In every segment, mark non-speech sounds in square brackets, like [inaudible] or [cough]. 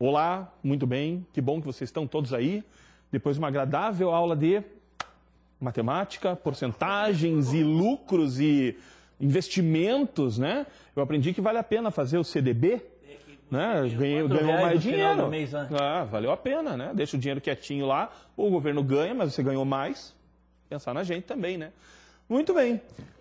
Olá, muito bem, que bom que vocês estão todos aí. Depois de uma agradável aula de matemática, porcentagens e lucros e investimentos, né? Eu aprendi que vale a pena fazer o CDB, né? Ganhei, ganhou mais dinheiro. Mês, né? Ah, valeu a pena, né? Deixa o dinheiro quietinho lá, o governo ganha, mas você ganhou mais. Pensar na gente também, né? Muito bem.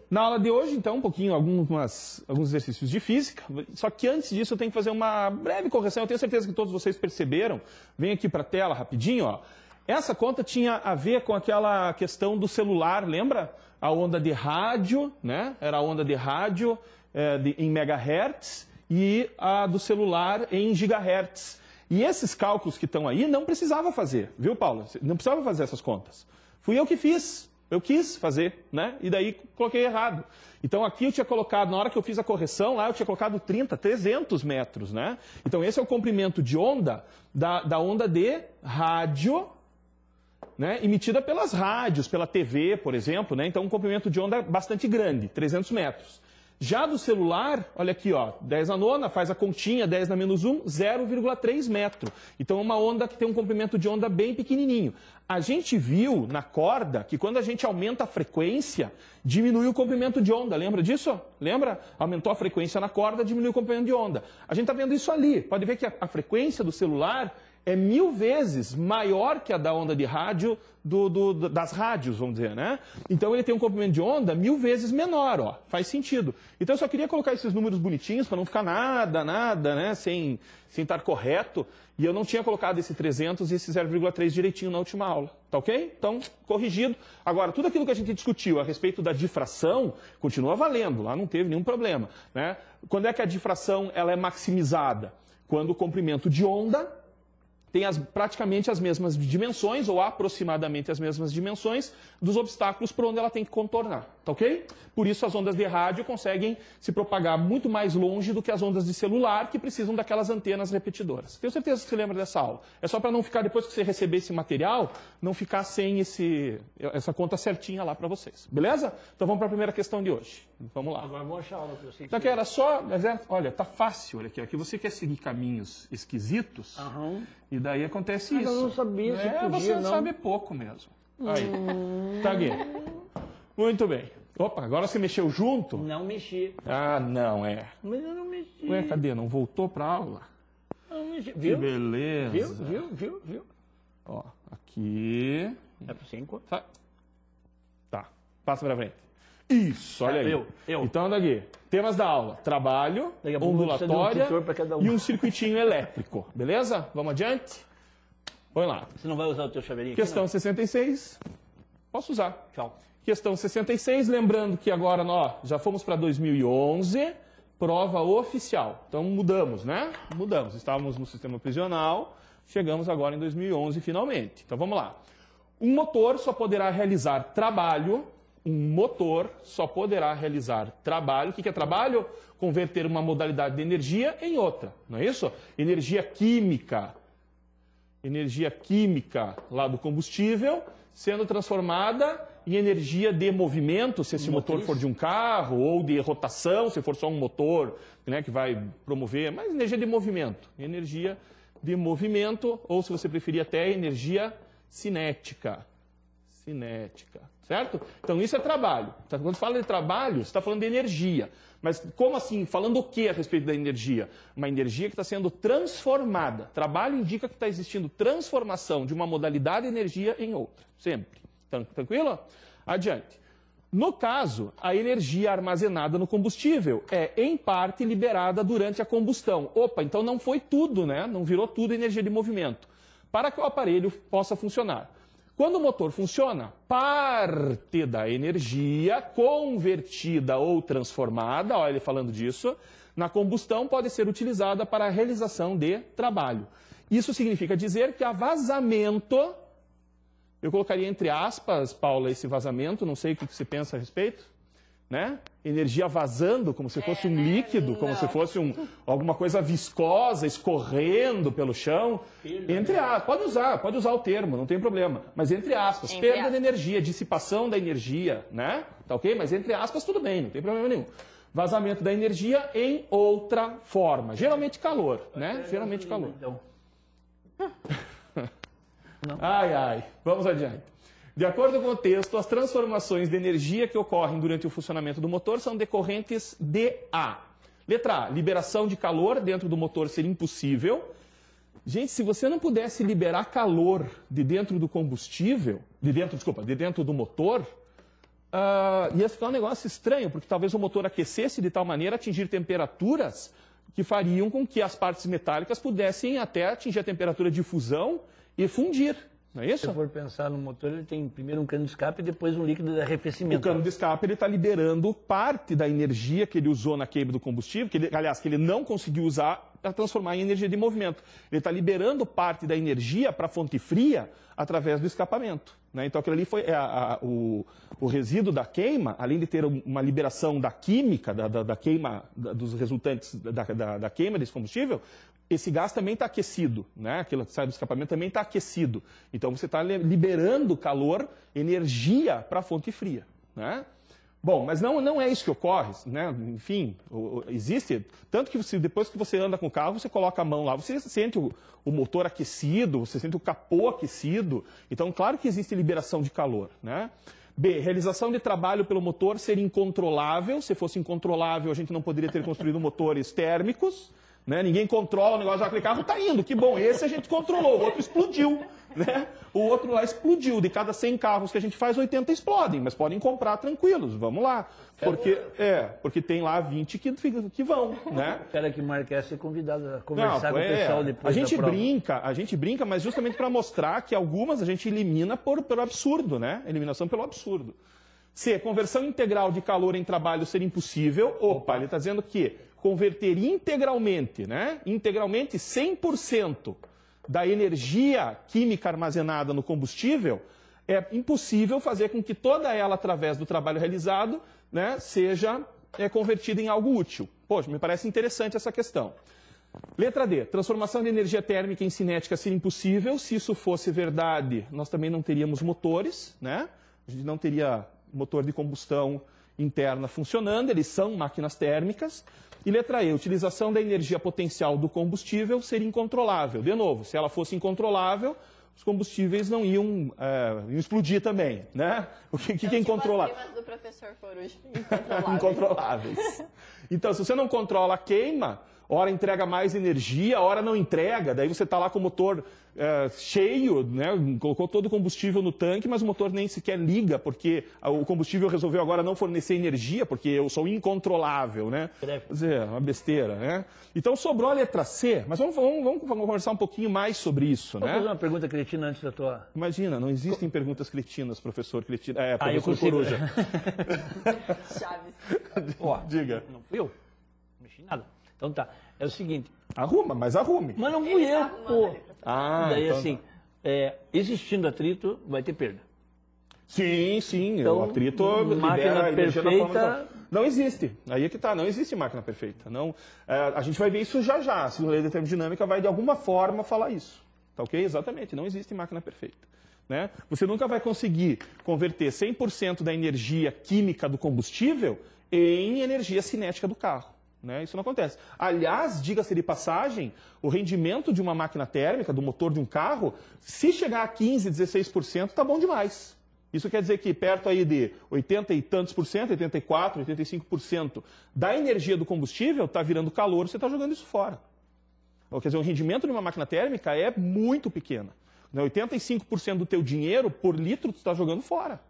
Na aula de hoje, então, um pouquinho, algumas, alguns exercícios de física. Só que antes disso eu tenho que fazer uma breve correção. Eu tenho certeza que todos vocês perceberam. Vem aqui para a tela rapidinho, ó. Essa conta tinha a ver com aquela questão do celular, lembra? A onda de rádio, né? Era a onda de rádio é, de, em megahertz e a do celular em gigahertz. E esses cálculos que estão aí não precisava fazer, viu, Paulo? Não precisava fazer essas contas. Fui eu que fiz. Eu quis fazer, né? E daí coloquei errado. Então aqui eu tinha colocado, na hora que eu fiz a correção, lá eu tinha colocado 30, 300 metros, né? Então esse é o comprimento de onda da, da onda de rádio, né? Emitida pelas rádios, pela TV, por exemplo, né? Então um comprimento de onda bastante grande, 300 metros. Já do celular, olha aqui, ó, 10 na nona, faz a continha, 10 na menos 1, 0,3 metro. Então é uma onda que tem um comprimento de onda bem pequenininho. A gente viu na corda que quando a gente aumenta a frequência, diminui o comprimento de onda. Lembra disso? Lembra? Aumentou a frequência na corda, diminuiu o comprimento de onda. A gente está vendo isso ali. Pode ver que a, a frequência do celular é mil vezes maior que a da onda de rádio do, do, das rádios, vamos dizer, né? Então ele tem um comprimento de onda mil vezes menor, ó. Faz sentido. Então eu só queria colocar esses números bonitinhos para não ficar nada, nada, né? Sem, sem estar correto. E eu não tinha colocado esse 300 e esse 0,3 direitinho na última aula, tá ok? Então, corrigido. Agora, tudo aquilo que a gente discutiu a respeito da difração continua valendo, lá não teve nenhum problema, né? Quando é que a difração ela é maximizada? Quando o comprimento de onda tem as, praticamente as mesmas dimensões, ou aproximadamente as mesmas dimensões, dos obstáculos por onde ela tem que contornar. Tá ok? Por isso as ondas de rádio conseguem se propagar muito mais longe do que as ondas de celular, que precisam daquelas antenas repetidoras. Tenho certeza que você lembra dessa aula. É só para não ficar, depois que você receber esse material, não ficar sem esse, essa conta certinha lá para vocês. Beleza? Então vamos para a primeira questão de hoje. Vamos lá. Agora vamos achar a aula que eu sei. Então, que era só. É, olha, tá fácil. Olha aqui. Aqui você quer seguir caminhos esquisitos. Aham. E daí acontece Mas isso. Eu não sabia se é, podia, tipo, você não. sabe pouco mesmo. Aí. Hum. Tá aqui. Muito bem. Opa, agora você mexeu junto? Não mexi. Ah, não, é. Mas eu não mexi. Ué, cadê? Não voltou para aula? Não mexi. Viu? Que beleza. Viu, viu, viu, viu? Ó, aqui. É o cinco. Tá. tá. Passa para frente. Isso, olha é, aí. Eu, eu. Então, daqui. Temas da aula: trabalho, ondulatória um um. e um circuitinho elétrico. Beleza? Vamos adiante? Põe lá. Você não vai usar o teu chaveirinho? Questão aqui, 66. Posso usar. Tchau. Questão 66, lembrando que agora nós já fomos para 2011, prova oficial. Então mudamos, né? Mudamos. Estávamos no sistema prisional, chegamos agora em 2011 finalmente. Então vamos lá. Um motor só poderá realizar trabalho, um motor só poderá realizar trabalho. O que é trabalho? Converter uma modalidade de energia em outra, não é isso? Energia química, energia química lá do combustível sendo transformada em energia de movimento, se esse motor for de um carro, ou de rotação, se for só um motor né, que vai promover, mas energia de movimento. Energia de movimento, ou se você preferir até energia cinética. Cinética, certo? Então isso é trabalho. Tá, quando fala de trabalho, você está falando de energia. Mas como assim? Falando o que a respeito da energia? Uma energia que está sendo transformada. Trabalho indica que está existindo transformação de uma modalidade de energia em outra, sempre. Tranquilo? Adiante. No caso, a energia armazenada no combustível é, em parte, liberada durante a combustão. Opa, então não foi tudo, né? Não virou tudo energia de movimento. Para que o aparelho possa funcionar. Quando o motor funciona, parte da energia convertida ou transformada, olha ele falando disso, na combustão pode ser utilizada para a realização de trabalho. Isso significa dizer que há vazamento eu colocaria entre aspas, Paula, esse vazamento, não sei o que você pensa a respeito. Né? Energia vazando, como se fosse é, um líquido, como não. se fosse um, alguma coisa viscosa escorrendo pelo chão. Perda, entre aspas, pode usar, pode usar o termo, não tem problema. Mas entre aspas, entre perda de energia, dissipação da energia, né? Tá ok? Mas entre aspas, tudo bem, não tem problema nenhum. Vazamento da energia em outra forma. Geralmente calor, né? Geralmente calor. Então. [laughs] Não. Ai, ai. Vamos adiante. De acordo com o texto, as transformações de energia que ocorrem durante o funcionamento do motor são decorrentes de A. Letra A, liberação de calor dentro do motor ser impossível. Gente, se você não pudesse liberar calor de dentro do combustível, de dentro, desculpa, de dentro do motor, uh, ia ficar um negócio estranho, porque talvez o motor aquecesse de tal maneira atingir temperaturas que fariam com que as partes metálicas pudessem até atingir a temperatura de fusão e fundir. Não é isso? Se for pensar no motor, ele tem primeiro um cano de escape e depois um líquido de arrefecimento. O cano de escape está liberando parte da energia que ele usou na queima do combustível, que ele, aliás, que ele não conseguiu usar para transformar em energia de movimento. Ele está liberando parte da energia para a fonte fria através do escapamento. Né? Então, aquilo ali foi é, a, a, o, o, resíduo da queima, além de ter uma liberação da química, da, da, da queima, da, dos resultantes da, queima desse combustível, esse gás também está aquecido, né? aquilo que sai do escapamento também está aquecido. Então você está liberando calor, energia para a fonte fria. Né? Bom, mas não, não é isso que ocorre, né? enfim, existe. Tanto que você, depois que você anda com o carro, você coloca a mão lá, você sente o, o motor aquecido, você sente o capô aquecido. Então, claro que existe liberação de calor. Né? B. Realização de trabalho pelo motor ser incontrolável. Se fosse incontrolável, a gente não poderia ter construído motores térmicos. Né? Ninguém controla o negócio, daquele carro está ah, indo, que bom, esse a gente controlou, o outro explodiu. Né? O outro lá explodiu. De cada 100 carros que a gente faz, 80 explodem, mas podem comprar tranquilos, vamos lá. É porque, é, porque tem lá 20 que, que vão, né? Quero que é ser convidado a conversar Não, com o é, pessoal depois. A gente brinca, a gente brinca, mas justamente para mostrar que algumas a gente elimina por, pelo absurdo, né? Eliminação pelo absurdo. Se conversão integral de calor em trabalho ser impossível, opa. ele está dizendo que converter integralmente, né? Integralmente 100% da energia química armazenada no combustível, é impossível fazer com que toda ela, através do trabalho realizado, né, seja é, convertida em algo útil. Poxa, me parece interessante essa questão. Letra D. Transformação de energia térmica em cinética seria impossível. Se isso fosse verdade, nós também não teríamos motores, né? A gente não teria motor de combustão interna funcionando, eles são máquinas térmicas. E letra E, utilização da energia potencial do combustível seria incontrolável. De novo, se ela fosse incontrolável, os combustíveis não iam, é, iam explodir também, né? O que, que, que é incontrolável? As do professor Coruja, [laughs] incontroláveis. incontroláveis. Então, se você não controla a queima, hora entrega mais energia, hora não entrega, daí você está lá com o motor é, cheio, né? colocou todo o combustível no tanque, mas o motor nem sequer liga, porque o combustível resolveu agora não fornecer energia, porque eu sou incontrolável, né? É. Quer dizer, uma besteira, né? Então sobrou a letra C, mas vamos, vamos, vamos conversar um pouquinho mais sobre isso, vamos né? fazer uma pergunta cretina antes da tua... Imagina, não existem Co... perguntas cretinas, professor cretina, é, professor ah, eu consigo. Coruja. [laughs] Chaves. Ó, [laughs] Diga. Não fui eu, não mexi nada. Então tá. É o seguinte. Arruma, mas arrume. Mas não fui eu, pô. Ah, Daí então tá. assim, tá. é, existindo atrito, vai ter perda. Sim, sim. Então, o atrito Máquina perfeita... Não existe. Aí é que tá, não existe máquina perfeita. Não, é, a gente vai ver isso já já. Se o lei da termodinâmica vai de alguma forma falar isso. Tá ok? Exatamente, não existe máquina perfeita. Né? Você nunca vai conseguir converter 100% da energia química do combustível em energia cinética do carro. Né? Isso não acontece. Aliás, diga-se de passagem, o rendimento de uma máquina térmica, do motor de um carro, se chegar a 15%, 16%, está bom demais. Isso quer dizer que perto aí de 80 e tantos por cento, 84, 85 por cento da energia do combustível está virando calor, você está jogando isso fora. Então, quer dizer, o rendimento de uma máquina térmica é muito pequena. 85% né? do teu dinheiro por litro você está jogando fora.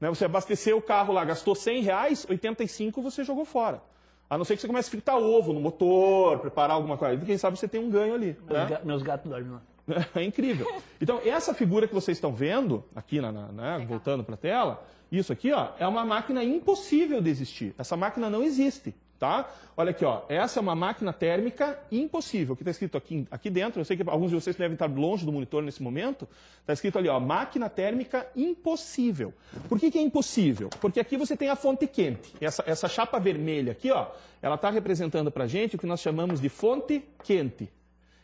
Né? Você abasteceu o carro lá, gastou 100 reais, 85 você jogou fora. A não ser que você comece a fritar ovo no motor, preparar alguma coisa. Quem sabe você tem um ganho ali. Meus, né? ga meus gatos dormem lá. [laughs] É incrível. Então, essa figura que vocês estão vendo, aqui, na, na né, voltando para a tela, isso aqui ó, é uma máquina impossível de existir. Essa máquina não existe tá? Olha aqui, ó. Essa é uma máquina térmica impossível, que está escrito aqui, aqui dentro. Eu sei que alguns de vocês devem estar longe do monitor nesse momento. Está escrito ali, ó, máquina térmica impossível. Por que, que é impossível? Porque aqui você tem a fonte quente. Essa, essa chapa vermelha aqui, ó, ela está representando para gente o que nós chamamos de fonte quente.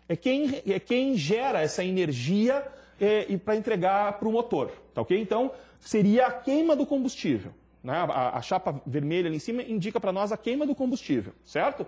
É quem, é quem gera essa energia é, eh, para entregar para o motor, tá ok? Então, seria a queima do combustível né, a, a, chapa vermelha ali em cima indica para nós a queima do combustível, certo?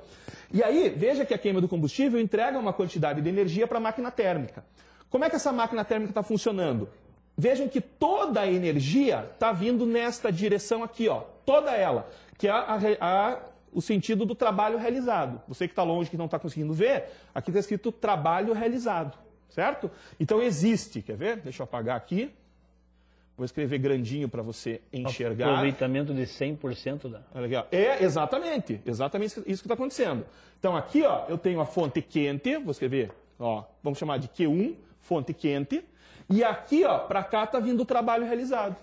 E aí, veja que a queima do combustível entrega uma quantidade de energia para a máquina térmica. Como é que essa máquina térmica está funcionando? Vejam que toda a energia está vindo nesta direção aqui, ó, toda ela, que é a, a, o sentido do trabalho realizado. Você que está longe, que não está conseguindo ver, aqui está escrito trabalho realizado, certo? Então existe, quer ver? Deixa eu apagar aqui. Vou escrever grandinho para você enxergar. Aproveitamento de 100% da. É legal. É, exatamente. Exatamente isso que está acontecendo. Então aqui, ó, eu tenho a fonte quente, vou escrever, ó, vamos chamar de Q1, fonte quente. E aqui, ó, para cá está vindo o trabalho realizado.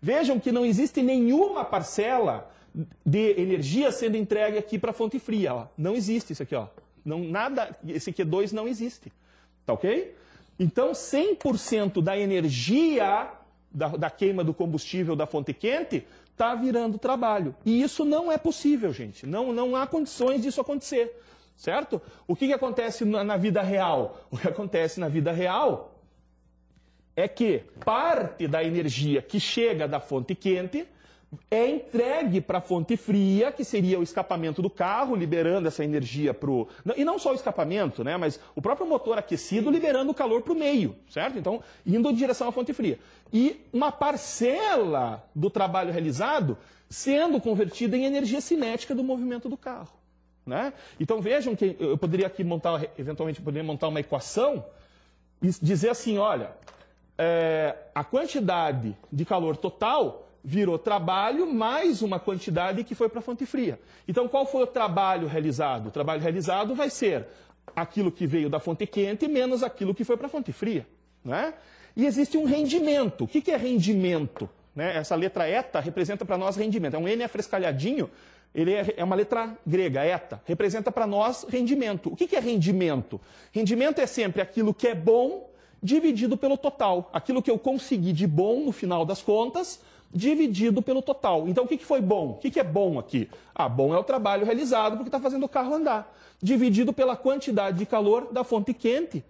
Vejam que não existe nenhuma parcela de energia sendo entregue aqui para a fonte fria. Ó. Não existe isso aqui, ó. Não, nada, esse Q2 não existe. Tá ok? Então, 100% da energia da, da queima do combustível da fonte quente, está virando trabalho. E isso não é possível, gente. Não, não há condições disso acontecer. Certo? O que, que acontece na, na vida real? [laughs] O que acontece na vida real é que parte da energia que chega da fonte quente é entregue para a fonte fria, que seria o escapamento do carro, liberando essa energia para E não só o escapamento, né? Mas o próprio motor aquecido liberando o calor para o meio, certo? Então, indo em direção à fonte fria. E uma parcela do trabalho realizado sendo convertida em energia cinética do movimento do carro. Né? Então vejam que eu poderia aqui montar, eventualmente poderia montar uma equação e dizer assim, olha, é, a quantidade de calor total virou trabalho mais uma quantidade que foi para a fonte fria. Então, qual foi o trabalho realizado? O trabalho realizado vai ser aquilo que veio da fonte quente menos aquilo que foi para a fonte fria. Né? E existe um rendimento. O que, que é rendimento? Né? Essa letra eta representa para nós rendimento. É um N afrescalhadinho, ele é, é uma letra grega, eta. Representa para nós rendimento. O que, que é rendimento? Rendimento é sempre aquilo que é bom dividido pelo total. Aquilo que eu consegui de bom no final das contas dividido pelo total. Então, o que, que foi bom? O que, que é bom aqui? Ah, bom é o trabalho realizado porque está fazendo o carro andar. Dividido pela quantidade de calor da fonte quente,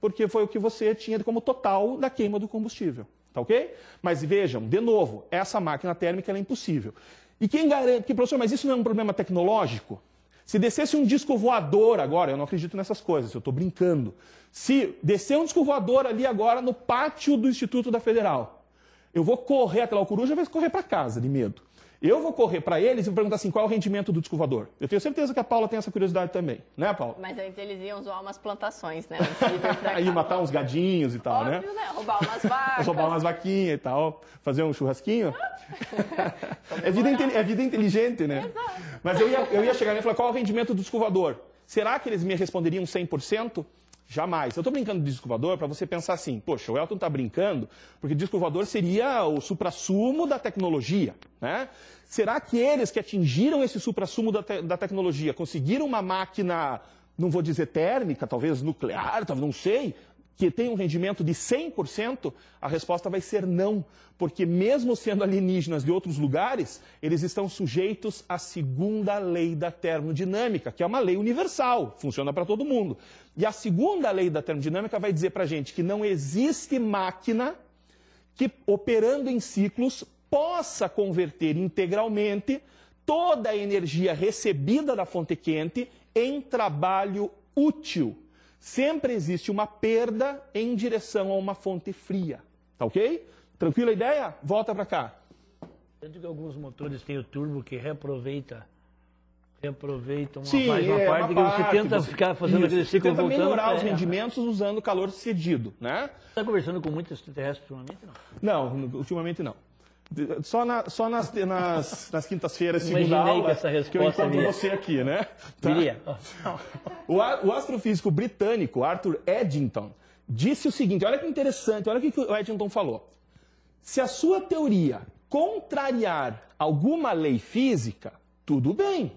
porque foi o que você tinha como total da queima do combustível. Tá ok? Mas vejam, de novo, essa máquina térmica é impossível. E quem garante. Que, professor, mas isso não é um problema tecnológico? Se descesse um disco voador agora, eu não acredito nessas coisas, eu estou brincando. Se descer um disco voador ali agora no pátio do Instituto da Federal, eu vou correr até lá o coruja, vai correr para casa de medo. Eu vou correr para eles e vou perguntar assim, qual é o rendimento do descovador? Eu tenho certeza que a Paula tem essa curiosidade também, né, Paula? Mas antes eles iam zoar umas plantações, né? [laughs] Aí matar uns gadinhos e tal, né? Óbvio, né? né? Roubar umas [laughs] vacas. Roubar umas vaquinhas e tal, fazer um churrasquinho. [laughs] é, vida é, vida inteligente, né? Exato. Mas eu ia, eu ia chegar e falar, qual é o rendimento do descovador? Será que eles me responderiam 100%? Jamais. Eu estou brincando de disco voador para você pensar assim, poxa, o Elton está brincando porque disco voador seria o suprassumo da tecnologia, né? Será que eles que atingiram esse suprassumo da, te da tecnologia conseguiram uma máquina, não vou dizer térmica, talvez nuclear, talvez não sei, que tem um rendimento de 100%, a resposta vai ser não, porque mesmo sendo alienígenas de outros lugares, eles estão sujeitos à segunda lei da termodinâmica, que é uma lei universal, funciona para todo mundo. E a segunda lei da termodinâmica vai dizer para a gente que não existe máquina que, operando em ciclos, possa converter integralmente toda a energia recebida da fonte quente em trabalho útil sempre existe uma perda em direção a uma fonte fria. Tá ok? Tranquila a ideia? Volta para cá. Tanto que alguns motores têm o turbo que reaproveita reaproveita uma, Sim, mais uma é, parte, uma parte, você tenta você, ficar fazendo isso, aquele ciclo tenta voltando. melhorar é, os rendimentos usando calor cedido, né? Você está conversando com muitos extraterrestres ultimamente, não? Não, ultimamente não. Só, na, só nas, nas, nas quintas-feiras, segunda aula, que, que, eu encontro viria. É. você aqui, né? Tá? O, o astrofísico britânico Arthur Eddington disse o seguinte, olha que interessante, olha o que o Eddington falou. Se a sua teoria contrariar alguma lei física, tudo bem.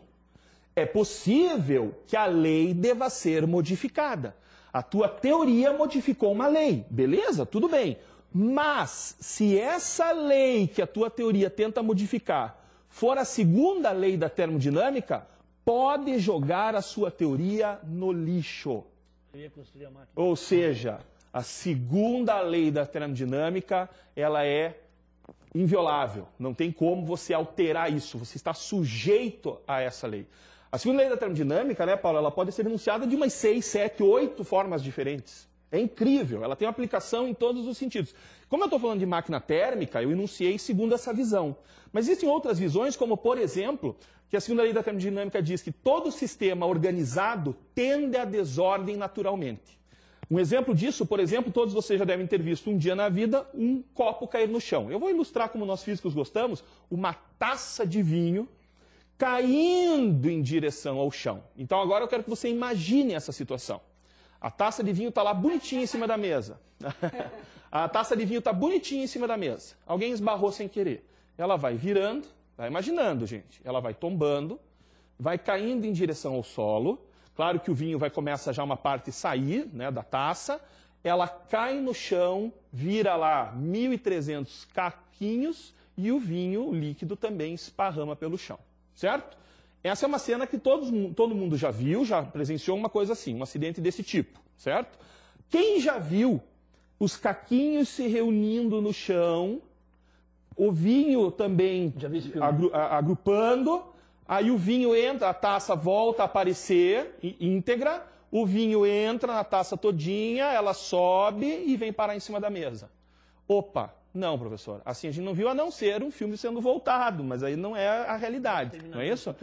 É possível que a lei deva ser modificada. A tua teoria modificou uma lei, beleza? Tudo bem. Mas, se essa lei que a tua teoria tenta modificar for a segunda lei da termodinâmica, pode jogar a sua teoria no lixo. Ou seja, a segunda lei da termodinâmica, ela é inviolável. Não tem como você alterar isso. Você está sujeito a essa lei. A segunda lei da termodinâmica, né, Paulo, ela pode ser enunciada de umas seis, sete, oito formas diferentes. É incrível, ela tem aplicação em todos os sentidos. Como eu estou falando de máquina térmica, eu enunciei segundo essa visão. Mas existem outras visões, como, por exemplo, que a segunda lei da termodinâmica diz que todo sistema organizado tende à desordem naturalmente. Um exemplo disso, por exemplo, todos vocês já devem ter visto um dia na vida um copo cair no chão. Eu vou ilustrar como nós físicos gostamos, uma taça de vinho caindo em direção ao chão. Então agora eu quero que você imagine essa situação. A taça de vinho está lá bonitinha em cima da mesa. [laughs] a taça de vinho está bonitinha em cima da mesa. Alguém esbarrou sem querer. Ela vai virando, vai imaginando, gente. Ela vai tombando, vai caindo em direção ao solo. Claro que o vinho vai começar já uma parte sair né, da taça. Ela cai no chão, vira lá 1.300 caquinhos e o vinho o líquido também esparrama pelo chão. Certo? Essa é uma cena que todos, todo mundo já viu, já presenciou uma coisa assim, um acidente desse tipo, certo? Quem já viu os caquinhos se reunindo no chão, o vinho também agru, agrupando, aí o vinho entra, a taça volta a aparecer íntegra, o vinho entra na taça todinha, ela sobe e vem parar em cima da mesa. Opa, não, professor. Assim, a gente não viu a não ser um filme sendo voltado, mas aí não é a realidade, não é isso?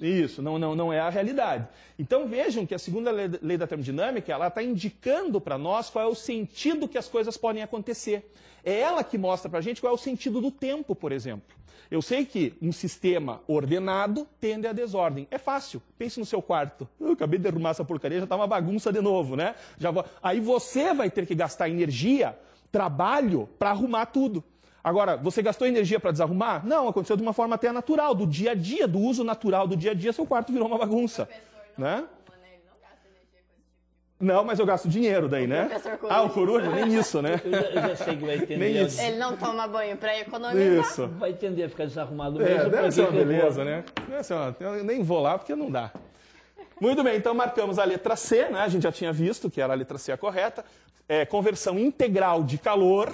Isso, não, não, não é a realidade. Então vejam que a segunda lei, da termodinâmica, ela está indicando para nós qual é o sentido que as coisas podem acontecer. É ela que mostra para a gente qual é o sentido do tempo, por exemplo. Eu sei que um sistema ordenado tende à desordem. É fácil. Pense no seu quarto. Eu acabei de derrubar essa porcaria, já está uma bagunça de novo, né? Já vou... Aí você vai ter que gastar energia trabalho para arrumar tudo. Agora, você gastou energia para desarrumar? Não, aconteceu de uma forma até natural, do dia a dia, do uso natural do dia a dia, seu quarto virou uma bagunça. né? né? Tipo não, mas eu gasto dinheiro daí, né? Coruja. Ah, o coruja? Nem isso, né? Eu já, eu já sei que vai [laughs] entender. Nem isso. Ele não toma banho para economizar. Isso. Vai entender, ficar desarrumado é, mesmo. É, deve ser uma beleza, né? Deve ser uma... Eu nem vou lá porque não dá. Muito bem, então marcamos a letra C, né? a gente já tinha visto que era a letra C a correta. É, conversão integral de calor,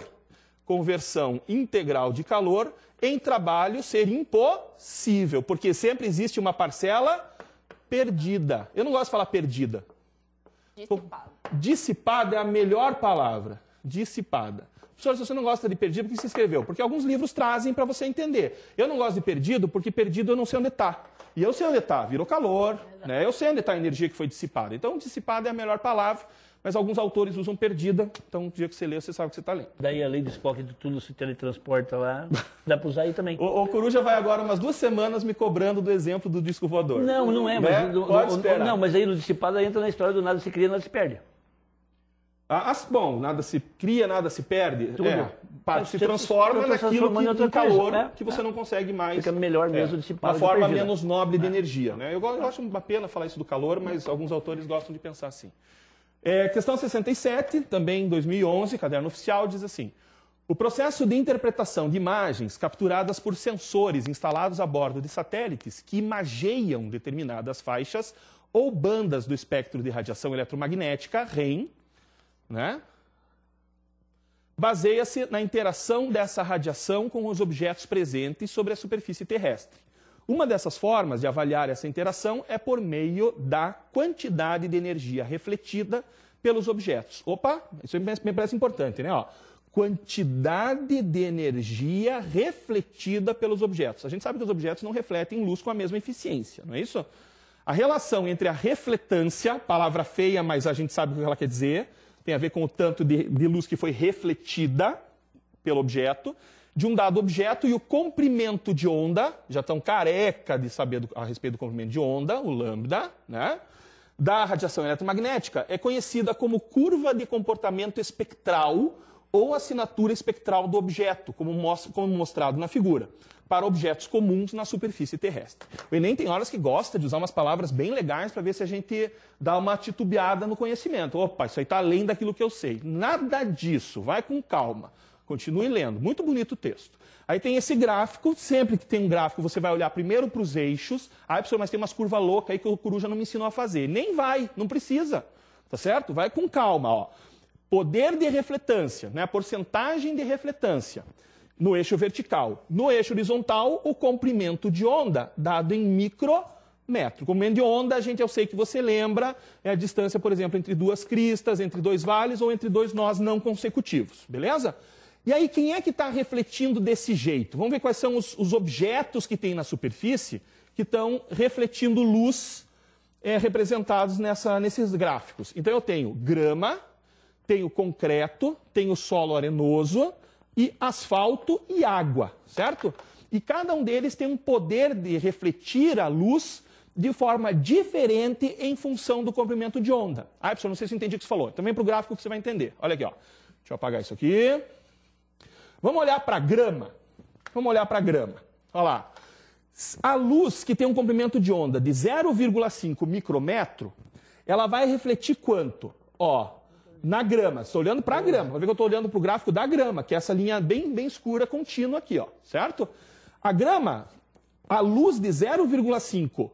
conversão integral de calor em trabalho ser impossível, porque sempre existe uma parcela perdida. Eu não gosto de falar perdida. Dissipada. Dissipada é a melhor palavra. Dissipada. Professor, se você não gosta de perdido, por que você escreveu? Porque alguns livros trazem para você entender. Eu não gosto de perdido porque perdido eu não sei onde está. E eu sei onde está, virou calor, né? eu sei onde está a energia que foi dissipada. Então, dissipada é a melhor palavra, mas alguns autores usam perdida. Então, o dia que você lê, você sabe o que você está lendo. Daí a lei do Spock do tudo se teletransporta lá. Dá para usar aí também. O, o Coruja vai agora umas duas semanas me cobrando do exemplo do disco voador. Não, não é. Mas, né? Pode no, Não, mas aí no dissipado entra na história do nada se cria, nada se perde. Ah, bom, nada se cria, nada se perde. Tudo. É, parte então, se transforma se naquilo que, outra calor né? que você é. não consegue mais. Fica melhor mesmo é, de se Uma forma perdida. menos nobre de é. energia. Né? Eu, eu, acho uma pena falar isso do calor, mas alguns autores gostam de pensar assim. É, questão 67, também em 2011, caderno oficial, diz assim. O processo de interpretação de imagens capturadas por sensores instalados a bordo de satélites que imageiam determinadas faixas ou bandas do espectro de radiação eletromagnética, REM, né? baseia-se na interação dessa radiação com os objetos presentes sobre a superfície terrestre. Uma dessas formas de avaliar essa interação é por meio da quantidade de energia refletida pelos objetos. Opa, isso me parece importante, né? Ó, quantidade de energia refletida pelos objetos. A gente sabe que os objetos não refletem luz com a mesma eficiência, não é isso? A relação entre a refletância, palavra feia, mas a gente sabe o que ela quer dizer, tem a ver com o tanto de, de luz que foi refletida pelo objeto, de um dado objeto e o comprimento de onda, já estão careca de saber do, a respeito do comprimento de onda, o lambda, né? da radiação eletromagnética, é conhecida como curva de comportamento espectral ou assinatura espectral do objeto, como, mostra, como mostrado na figura para objetos comuns na superfície terrestre. O Enem tem horas que gosta de usar umas palavras bem legais para ver se a gente dá uma titubeada no conhecimento. Opa, isso aí está além daquilo que eu sei. Nada disso, vai com calma. Continue lendo. Muito bonito o texto. Aí tem esse gráfico. Sempre que tem um gráfico, você vai olhar primeiro para os eixos. Ah, professor, mas tem umas curvas loucas aí que o Coruja não me ensinou a fazer. Nem vai, não precisa. Tá certo? Vai com calma. Ó. Poder de refletância, né? porcentagem de refletância no eixo vertical. No eixo horizontal, o comprimento de onda, dado em micrometro. O comprimento de onda, a gente, eu sei que você lembra, é a distância, por exemplo, entre duas cristas, entre dois vales ou entre dois nós não consecutivos, beleza? E aí, quem é que está refletindo desse jeito? Vamos ver quais são os, os, objetos que tem na superfície que estão refletindo luz é, representados nessa, nesses gráficos. Então, eu tenho grama, tenho concreto, tenho solo arenoso, e asfalto e água, certo? E cada um deles tem um poder de refletir a luz de forma diferente em função do comprimento de onda. Ah, professor, não sei se eu entendi o que você falou. Também para o gráfico que você vai entender. Olha aqui, ó. Deixa eu apagar isso aqui. Vamos olhar para a grama. Vamos olhar para a grama. Olha lá. A luz que tem um comprimento de onda de 0,5 micrômetro, ela vai refletir quanto? Ó, na grama. Estou olhando para a grama. Vai ver que eu estou olhando para o gráfico da grama, que é essa linha bem, bem escura contínua aqui, ó, certo? A grama, a luz de 0,5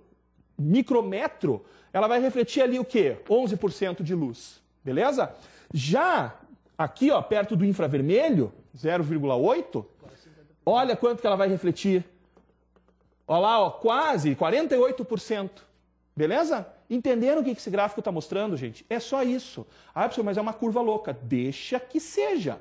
micrometro, ela vai refletir ali o quê? 11% de luz, beleza? Já aqui, ó, perto do infravermelho, 0,8, olha quanto que ela vai refletir. Olha lá, ó, quase 48%, beleza? Entenderam o que esse gráfico está mostrando, gente? É só isso. Ah, professor, mas é uma curva louca. Deixa que seja.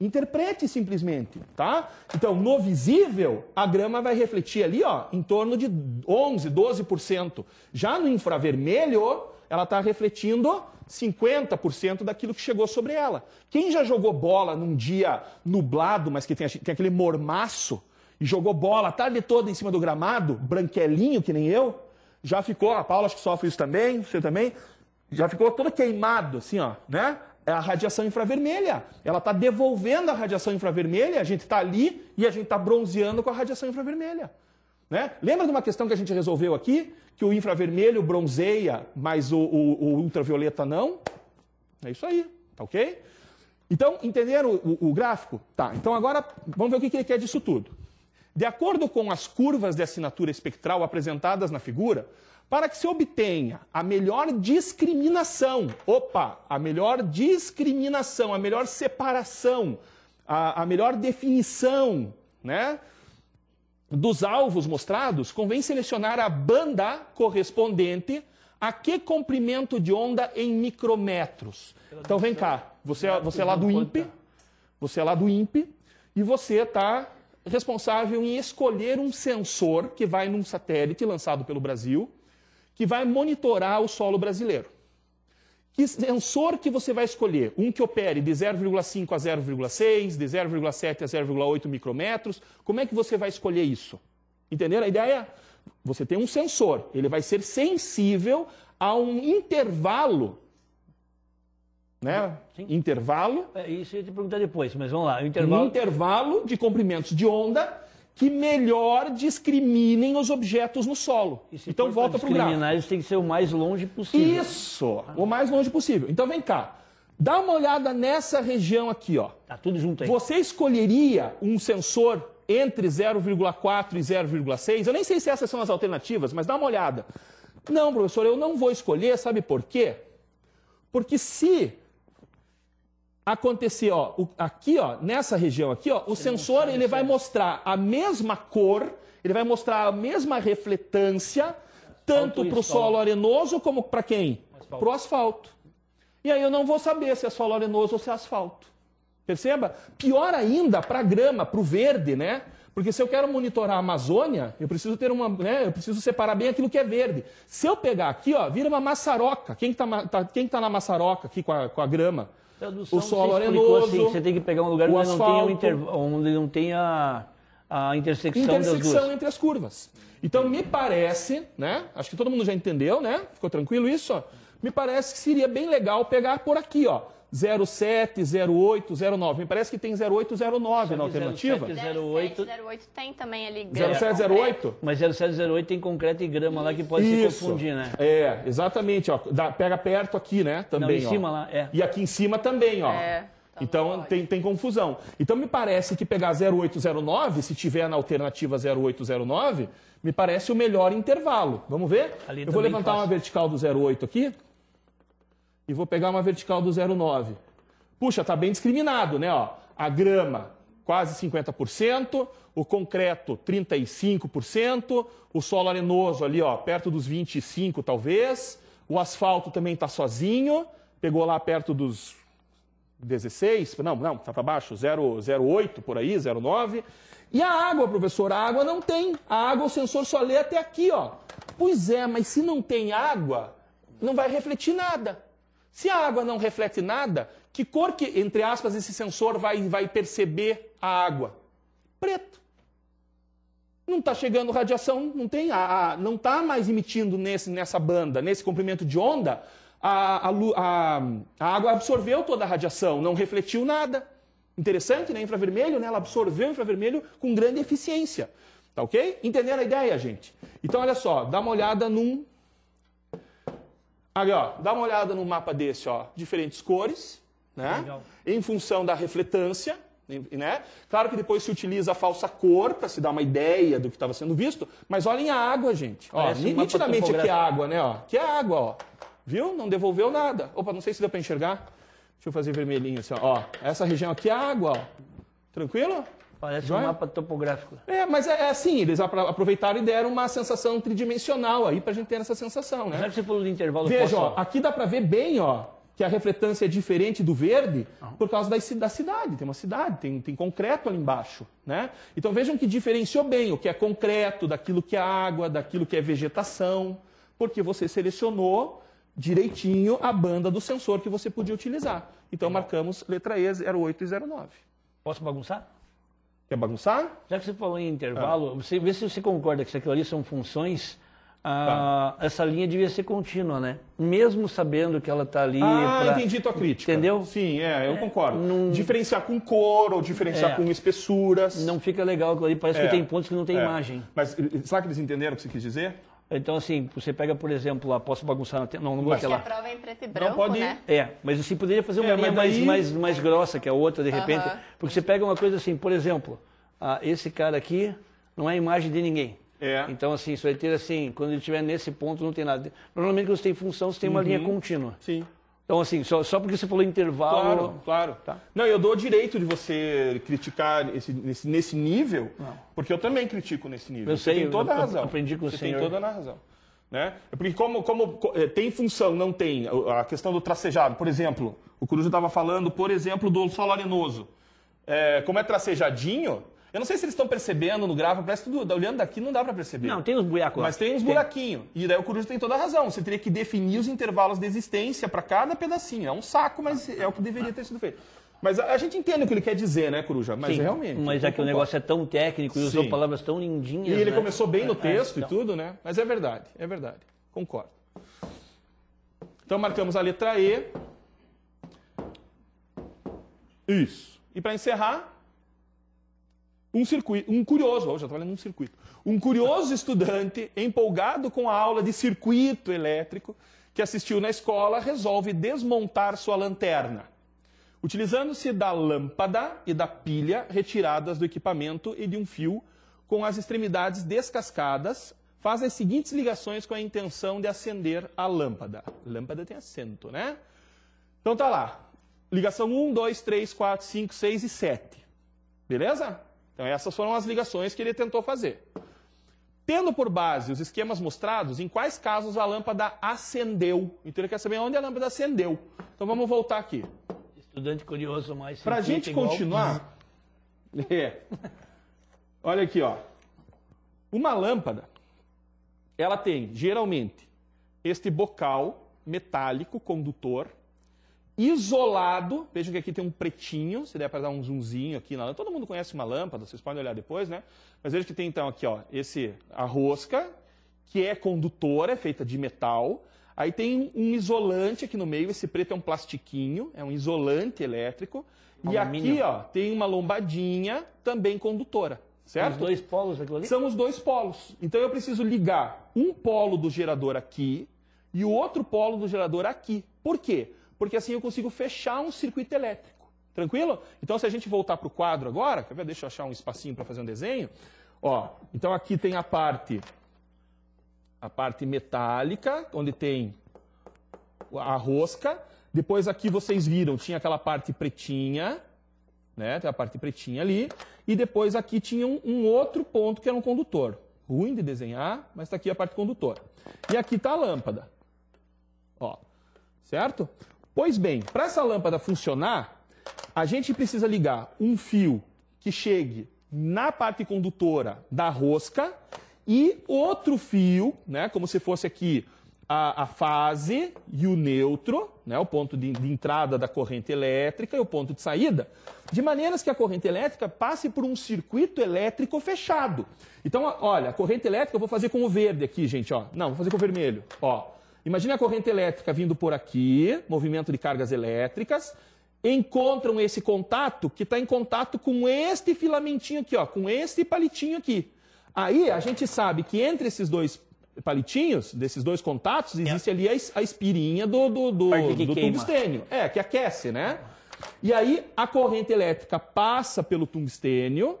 Interprete simplesmente, tá? Então, no visível, a grama vai refletir ali, ó, em torno de 11, 12%. Já no infravermelho, ela está refletindo 50% daquilo que chegou sobre ela. Quem já jogou bola num dia nublado, mas que tem, tem aquele mormaço, e jogou bola a tarde toda em cima do gramado, branquelinho que nem eu, já ficou, a Paula acho que sofre isso também, você também, já ficou todo queimado, assim, ó, né? É a radiação infravermelha. Ela está devolvendo a radiação infravermelha, a gente está ali e a gente está bronzeando com a radiação infravermelha. Né? Lembra de uma questão que a gente resolveu aqui? Que o infravermelho bronzeia, mas o, o, o ultravioleta não? É isso aí, tá ok? Então, entenderam o, o, gráfico? Tá, então agora vamos ver o que, que ele quer disso tudo. De acordo com as curvas de assinatura espectral apresentadas na figura, para que se obtenha a melhor discriminação, opa, a melhor discriminação, a melhor separação, a, a melhor definição, né? Dos alvos mostrados, convém selecionar a banda correspondente a que comprimento de onda em micrometros. Então vem cá, você, é, você é lá do INPE, você é lá do INPE e você está responsável em escolher um sensor que vai num satélite lançado pelo Brasil, que vai monitorar o solo brasileiro. Que sensor que você vai escolher? Um que opere de 0,5 a 0,6, de 0,7 a 0,8 micrometros. Como é que você vai escolher isso? Entenderam a ideia? Você tem um sensor, ele vai ser sensível a um intervalo né? Sim. Intervalo. É, isso eu ia te perguntar depois, mas vamos lá. intervalo... Um intervalo de comprimentos de onda que melhor discriminem os objetos no solo. Então volta para o gráfico. Discriminar isso tem que ser o mais longe possível. Isso, ah. o mais longe possível. Então vem cá. Dá uma olhada nessa região aqui, ó. Tá tudo junto aí. Você escolheria um sensor entre 0,4 e 0,6? Eu nem sei se essas são as alternativas, mas dá uma olhada. Não, professor, eu não vou escolher, sabe por quê? Porque se acontecer, ó, o, aqui, ó, nessa região aqui, ó, o Sim, sensor ele vai é. mostrar a mesma cor, ele vai mostrar a mesma refletância, tanto para o solo arenoso como para quem? Para o asfalto. E aí eu não vou saber se é solo arenoso ou se é asfalto. Perceba? Pior ainda para a grama, para o verde, né? Porque se eu quero monitorar a Amazônia, eu preciso ter uma, né, eu preciso separar bem aquilo que é verde. Se eu pegar aqui, ó, vira uma maçaroca. Quem está que tá, tá, tá na maçaroca aqui com a, com a grama? o solo arenoso, assim, você tem que pegar um lugar onde asfalto, não tenha, um onde não tenha a intersecção, intersecção entre as curvas. Então me parece, né? Acho que todo mundo já entendeu, né? Ficou tranquilo isso? Me parece que seria bem legal pegar por aqui, ó. 07, 08, 09. Me parece que tem 0809 na alternativa. 07, 08... 08 tem também ali grama. 07, 08? É, mas 07, 08 tem concreto e grama lá que pode Isso. se confundir, né? É, exatamente. Ó. Dá, pega perto aqui, né? Também, Não, em ó. cima lá, é. E aqui em cima também, ó. É. Então tem, tem, confusão. Então me parece que pegar 0809, se tiver na alternativa 0809, me parece o melhor intervalo. Vamos ver? Ali Eu vou levantar faz. uma vertical do 08 aqui e vou pegar uma vertical do 0,9. Puxa, está bem discriminado, né? Ó, a grama, quase 50%, o concreto, 35%, o solo arenoso ali, ó, perto dos 25% talvez, o asfalto também está sozinho, pegou lá perto dos 16, não, não, está para baixo, 0,8 por aí, 0,9. E a água, professor, a água não tem. A água o sensor só lê até aqui, ó. Pois é, mas se não tem água, não vai refletir nada. Se a água não reflete nada, que cor que, entre aspas, esse sensor vai, vai perceber a água? Preto. Não está chegando radiação, não tem, a, a não está mais emitindo nesse, nessa banda, nesse comprimento de onda, a, a, a, água absorveu toda a radiação, não refletiu nada. Interessante, né? Infravermelho, né? Ela absorveu infravermelho com grande eficiência. Tá ok? Entenderam a ideia, gente? Então, olha só, dá uma olhada num Ali, ó, dá uma olhada no mapa desse, ó, diferentes cores, né? Legal. Em função da refletância, né? Claro que depois se utiliza a falsa cor para se dar uma ideia do que estava sendo visto, mas olhem a água, gente. Ó, nitidamente aqui é água, né? Ó, que é água, ó. Viu? Não devolveu nada. Opa, não sei se deu para enxergar. Deixa eu fazer vermelhinho assim, ó. ó. Essa região aqui é água, ó. Tranquilo? Parece um é? mapa topográfico. É, mas é, é, assim, eles aproveitaram e deram uma sensação tridimensional aí para a gente ter essa sensação, né? Já que você falou de intervalo... Veja, ó, aqui dá para ver bem, ó, que a refletância é diferente do verde por causa da, da cidade. Tem uma cidade, tem, tem concreto ali embaixo. Né? Então vejam que diferenciou bem o que é concreto daquilo que é água, daquilo que é vegetação, porque você selecionou direitinho a banda do sensor que você podia utilizar. Então marcamos letra E 08 e 09. Posso bagunçar? Quer bagunçar? Já que você falou em intervalo, ah. você vê se você concorda que aquilo ali são funções. Ah, tá. Essa linha devia ser contínua, né? Mesmo sabendo que ela está ali. Ah, pra... entendi tua crítica. Entendeu? Sim, é, eu é, concordo. Diferenciar com cor ou diferenciar é. com espessuras. Não fica legal aquilo ali, parece é. que tem pontos que não tem é. imagem. Mas eh, eh, será que eles entenderam o que você quis dizer? Então, assim, você pega, por exemplo, lá, posso bagunçar na Não, não vou aquela. a prova é em preto e branco, não pode... né? É, mas assim, poderia fazer uma é, linha daí... mais, mais, mais grossa que a é outra, de repente. Uh -huh. Porque você pega uma coisa assim, por exemplo, ah, esse cara aqui não é a imagem de ninguém. É. Então, assim, você vai ter assim, quando ele estiver nesse ponto, não tem nada. Normalmente, quando você tem função, você tem uma uhum. linha contínua. Sim. Então, assim, só, só porque você falou intervalo. Claro, claro. Tá. Não, eu dou o direito de você criticar esse, nesse, nesse nível, Não. porque eu também critico nesse nível. Eu você sei, tem toda eu, a razão. Aprendi com você o senhor. tem toda a razão. Né? É porque como, como é, tem função, não tem, a questão do tracejado, por exemplo, o Coruja estava falando, por exemplo, do solo arenoso. É, como é tracejadinho, eu não sei se eles estão percebendo no gráfico, parece tudo. Tá olhando daqui não dá para perceber. Não, tem uns buracos. Mas tem uns buraquinhos. E daí o Coruja tem toda a razão. Você teria que definir os intervalos de existência para cada pedacinho. É um saco, mas ah, tá. é o que deveria ter sido feito. Mas a, gente entende o que ele quer dizer, né, Coruja? Mas Sim, realmente. Mas já é que o negócio é tão técnico e usou palavras tão lindinhas. E ele né? começou bem no é, é, texto é, e então. tudo, né? Mas é verdade, é verdade. Concordo. Então marcamos a letra E. Isso. E para encerrar, um circuito, um curioso, eu já trabalhando num circuito, um curioso estudante empolgado com a aula de circuito elétrico que assistiu na escola resolve desmontar sua lanterna, utilizando-se da lâmpada e da pilha retiradas do equipamento e de um fio com as extremidades descascadas, faz as seguintes ligações com a intenção de acender a lâmpada. Lâmpada tem acento, né? Então tá lá. Ligação 1, 2, 3, 4, 5, 6 e 7. Beleza? Então, essas foram as ligações que ele tentou fazer. Tendo por base os esquemas mostrados, em quais casos a lâmpada acendeu. Então, ele quer saber onde a lâmpada acendeu. Então, vamos voltar aqui. Estudante curioso, mais. Para a gente continuar. [laughs] É. Olha aqui, ó. Uma lâmpada, ela tem geralmente este bocal metálico condutor isolado. Vejam que aqui tem um pretinho, se der para dar um zoomzinho aqui na lâmpada. Todo mundo conhece uma lâmpada, vocês podem olhar depois, né? Mas veja que tem então aqui, ó, esse, a rosca, que é condutora, é feita de metal. Aí tem um isolante aqui no meio, esse preto é um plastiquinho, é um isolante elétrico. E aqui, ó, tem uma lombadinha também condutora, certo? Os dois polos ali? São os dois polos. Então eu preciso ligar um polo do gerador aqui e o outro polo do gerador aqui. Por quê? porque assim eu consigo fechar um circuito elétrico. Tranquilo? Então, se a gente voltar para o quadro agora, quer ver? deixa eu achar um espacinho para fazer um desenho. Ó, então, aqui tem a parte, a parte metálica, onde tem a rosca. Depois, aqui vocês viram, tinha aquela parte pretinha, né? Tem a parte pretinha ali. E depois, aqui tinha um, um outro ponto que era um condutor. Ruim de desenhar, mas está aqui a parte condutora. E aqui está a lâmpada. Ó, certo? Pois bem, para essa lâmpada funcionar, a gente precisa ligar um fio que chegue na parte condutora da rosca e outro fio, né, como se fosse aqui a, a fase e o neutro, né, o ponto de, de entrada da corrente elétrica e o ponto de saída, de maneiras que a corrente elétrica passe por um circuito elétrico fechado. Então, olha, a corrente elétrica eu vou fazer com o verde aqui, gente, ó. Não, vou fazer com o vermelho, ó. Imagine a corrente elétrica vindo por aqui, movimento de cargas elétricas, encontram esse contato que está em contato com este filamentinho aqui, ó, com este palitinho aqui. Aí a gente sabe que entre esses dois palitinhos, desses dois contatos, é. existe ali a, a espirinha do, do, do, do tungstênio. É, que aquece, né? E aí a corrente elétrica passa pelo tungstênio,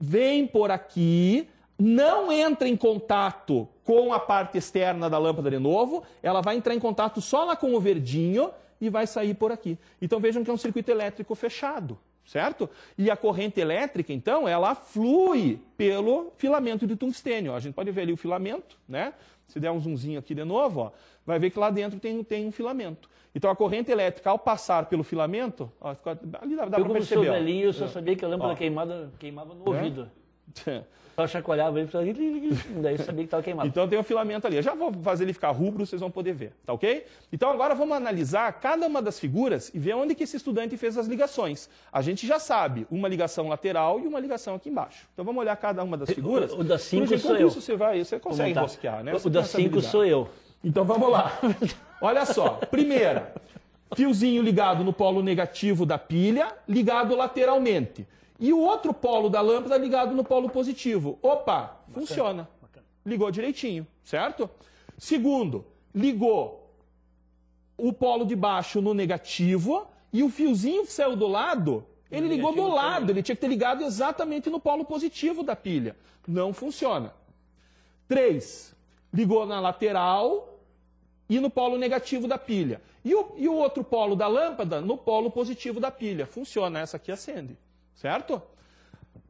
vem por aqui, não entra em contato com a parte externa da lâmpada de novo, ela vai entrar em contato só lá com o verdinho e vai sair por aqui. Então vejam que é um circuito elétrico fechado, certo? E a corrente elétrica, então, ela flui pelo filamento de tungstênio. A gente pode ver ali o filamento, né? Se der um zoomzinho aqui de novo, ó, vai ver que lá dentro tem, tem um filamento. Então a corrente elétrica, ao passar pelo filamento, ó, ali dá, dá para perceber. Eu, como sou velhinho, eu só sabia que a lâmpada queimada, queimava no é? ouvido. Só chacoalhava ele e daí sabia que estava queimado. então tem um filamento ali. Eu já vou fazer ele ficar rubro, vocês vão poder ver, tá ok? Então agora vamos analisar cada uma das figuras e ver onde que esse estudante fez as ligações. A gente já sabe uma ligação lateral e uma ligação aqui embaixo. Então vamos olhar cada uma das figuras. O, o das 5 sou eu. Isso você, vai, você consegue Comentar. rosquear, né? Você o da 5 sou eu. Então vamos lá. Olha só. Primeira, fiozinho ligado no polo negativo da pilha, ligado lateralmente. E o outro polo da lâmpada ligado no polo positivo. Opa, bacana, funciona. Bacana. Ligou direitinho, certo? Segundo, ligou o polo de baixo no negativo e o fiozinho que saiu do lado, ele ligou do lado, ele tinha que ter ligado exatamente no polo positivo da pilha. Não funciona. Três, ligou na lateral e no polo negativo da pilha. E o, e o outro polo da lâmpada no polo positivo da pilha. Funciona, essa aqui acende. Certo?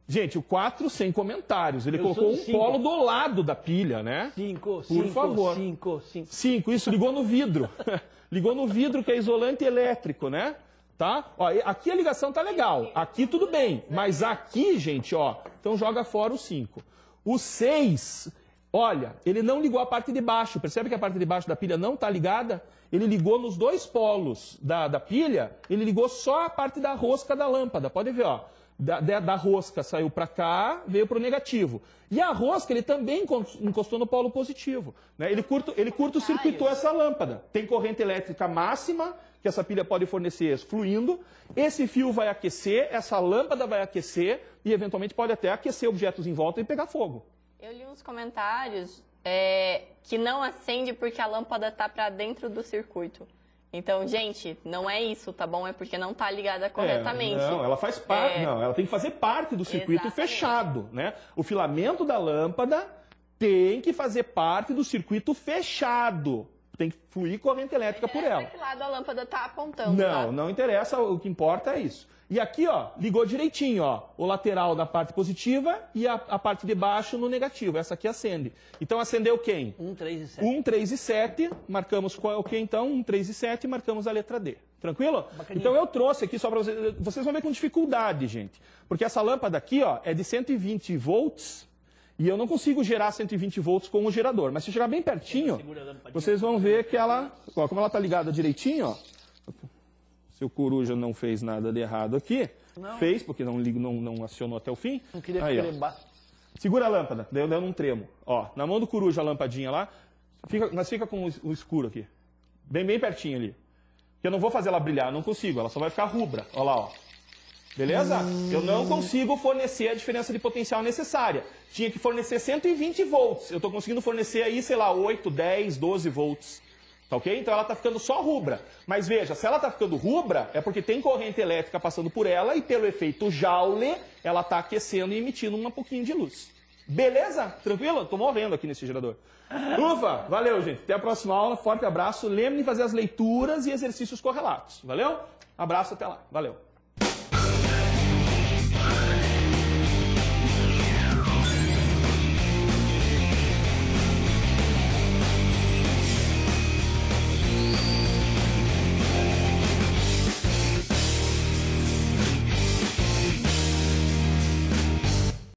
Gente, o 4 sem comentários. Ele Eu colocou um polo do lado da pilha, né? 5, 5, Por favor. 5, 5. 5, isso, ligou no vidro. [laughs] ligou no vidro que é isolante elétrico, né? Tá? Ó, aqui a ligação tá legal. Aqui tudo bem. Mas aqui, gente, ó. Então joga fora o 5. O 6, olha, ele não ligou a parte de baixo. Percebe que a parte de baixo da pilha não tá ligada? Ele ligou nos dois polos da, da pilha, ele ligou só a parte da rosca da lâmpada. Pode ver, ó da, da, da rosca saiu para cá, veio para o negativo. E a rosca, ele também encostou no polo positivo. Né? Ele curto-circuitou ele curto -circuitou essa lâmpada. Tem corrente elétrica máxima, que essa pilha pode fornecer fluindo. Esse fio vai aquecer, essa lâmpada vai aquecer e, eventualmente, pode até aquecer objetos em volta e pegar fogo. Eu li uns comentários é, que não acende porque a lâmpada está para dentro do circuito. Então, gente, não é isso, tá bom? É porque não está ligada é, corretamente. É, não, ela faz parte. É... Não, ela tem que fazer parte do circuito Exatamente. fechado, né? O filamento da lâmpada tem que fazer parte do circuito fechado tem que fluir corrente elétrica por ela. Que é lado a lâmpada está apontando? Não, tá? não interessa. O que importa é isso. E aqui, ó, ligou direitinho, ó, o lateral da parte positiva e a, a parte de baixo no negativo. Essa aqui acende. Então acendeu quem? 1, 3 e 7. 1, 3 e 7. Marcamos qual é o que então? 1, 3 e 7. Marcamos a letra D. Tranquilo? Bacaninha. Então eu trouxe aqui só para vocês. Vocês vão ver com dificuldade, gente. Porque essa lâmpada aqui, ó, é de 120 volts e eu não consigo gerar 120 volts com o gerador, mas se chegar bem pertinho, vocês vão ver que ela, ó, como ela está ligada direitinho, ó, se o coruja não fez nada de errado aqui, não. fez, porque não, não, não acionou até o fim. Não queria Aí, Segura a lâmpada, daí eu deu um tremo. Ó, na mão do coruja a lampadinha lá, fica, mas fica com o escuro aqui. Bem, bem pertinho ali. Porque eu não vou fazer ela brilhar, não consigo, ela só vai ficar rubra. Ó lá, ó. Beleza? Eu não consigo fornecer a diferença de potencial necessária. Tinha que fornecer 120 volts. Eu estou conseguindo fornecer aí, sei lá, 8, 10, 12 volts. Tá ok? Então ela está ficando só rubra. Mas veja, se ela está ficando rubra, é porque tem corrente elétrica passando por ela e pelo efeito Joule, ela está aquecendo e emitindo um pouquinho de luz. Beleza? Tranquilo? Estou morrendo aqui nesse gerador. Ufa! Valeu, gente. Até a próxima aula. Forte abraço. Lembre de fazer as leituras e exercícios correlatos. Valeu? Abraço, até lá. Valeu.